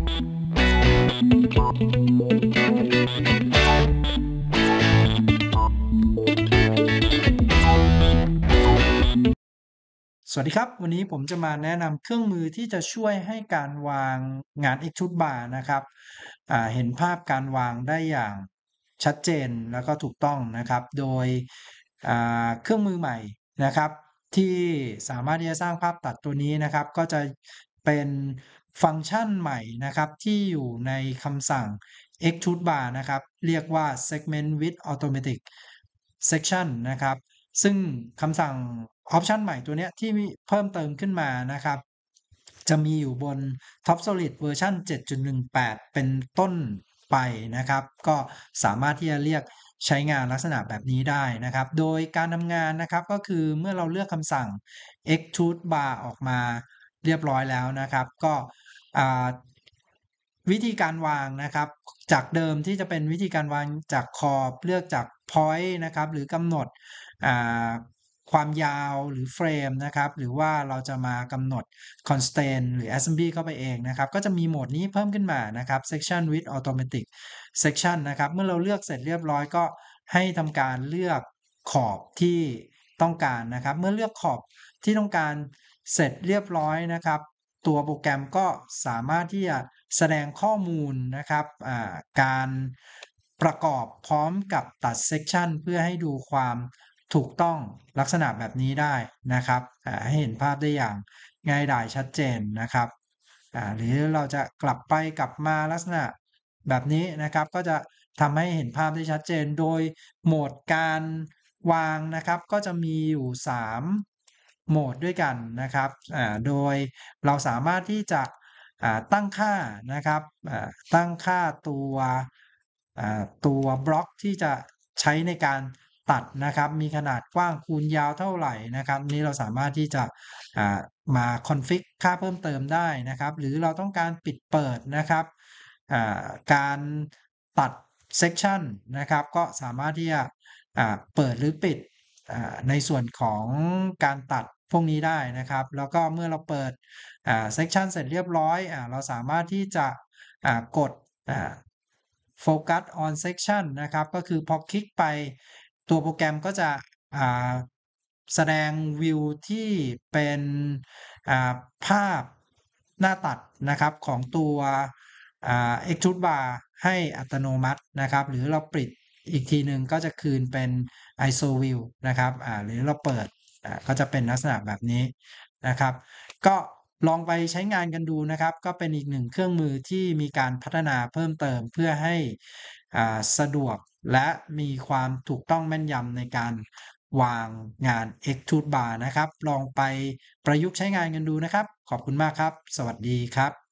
สวัสดีครับ วันนี้ผมจะมาแนะนำเครื่องมือที่จะช่วยให้การวางงาน X ชุดบาร์นะครับ เห็นภาพการวางได้อย่างชัดเจนแล้วก็ถูกต้องนะครับโดยเครื่องมือใหม่นะครับ ที่สามารถที่จะสร้างภาพตัดตัวนี้นะครับ ก็จะเป็นฟังก์ชันใหม่นะครับ ที่อยู่ในคำสั่ง extrude bar นะครับเรียกว่า segment with automatic section นะครับซึ่งคำสั่ง option ใหม่ตัวนี้ที่เพิ่มเติมขึ้นมานะครับ จะมีอยู่บน Top Solid version 7.18 เป็นต้นไปนะครับ ก็สามารถที่จะเรียกใช้งานลักษณะแบบนี้ได้นะครับ โดยการทำงานนะครับก็คือเมื่อเราเลือกคำสั่ง extrude bar ออกมาเรียบร้อยแล้วนะครับก็วิธีการวางนะครับจากเดิมที่จะเป็นวิธีการวางจากขอบเลือกจาก point นะครับ หรือกำหนดความยาวหรือเฟรมนะครับ หรือว่าเราจะมากำหนด constraint หรือ assembly เข้าไปเองนะครับ ก็จะมีโหมดนี้เพิ่มขึ้นมานะครับ section with automatic section นะครับเมื่อเราเลือกเสร็จเรียบร้อยก็ให้ทำการเลือกขอบที่ต้องการนะครับ เมื่อเลือกขอบที่ต้องการเสร็จเรียบร้อยนะครับ ตัวโปรแกรมก็สามารถที่จะแสดงข้อมูลนะครับการประกอบพร้อมกับตัดเซกชันเพื่อให้ดูความถูกต้องลักษณะแบบนี้ได้นะครับให้เห็นภาพได้อย่างง่ายดายชัดเจนนะครับหรือเราจะกลับไปกลับมาลักษณะแบบนี้นะครับก็จะทำให้เห็นภาพได้ชัดเจนโดย โหมดการวางนะครับ ก็จะมีอยู่3โหมดด้วยกันนะครับ โดยเราสามารถที่จะตั้งค่านะครับตั้งค่าตัวตัวบล็อกที่จะใช้ในการตัดนะครับ มีขนาดกว้างคูณยาวเท่าไหร่นะครับ นี้เราสามารถที่จะมาคอนฟิกค่าเพิ่มเติมได้นะครับ หรือเราต้องการปิดเปิดนะครับ การตัดเซกชันนะครับก็สามารถที่จะเปิดหรือปิดในส่วนของการตัดพวกนี้ได้นะครับ แล้วก็เมื่อเราเปิดอ่าเซกชันเสร็จเรียบร้อยอ่าเราสามารถที่จะอ่ากดอ่าโฟกัสออนเซกชันนะครับก็คือพอคลิกไปตัวโปรแกรมก็จะอ่าแสดงวิวที่เป็นอ่าภาพหน้าตัดนะครับของตัวเอ็กซ์ทูดบาร์ให้อัตโนมัตินะครับ หรือเราปิดอีกทีหนึ่งก็จะคืนเป็น ISO view นะครับหรือเราเปิดก็จะเป็นลักษณะแบบนี้นะครับ ก็ลองไปใช้งานกันดูนะครับ ก็เป็นอีกหนึ่งเครื่องมือที่มีการพัฒนาเพิ่มเติมเพื่อให้สะดวกและมีความถูกต้องแม่นยำในการวางงาน x t o o l bar นะครับ ลองไปประยุกต์ใช้งานกันดูนะครับ ขอบคุณมากครับ สวัสดีครับ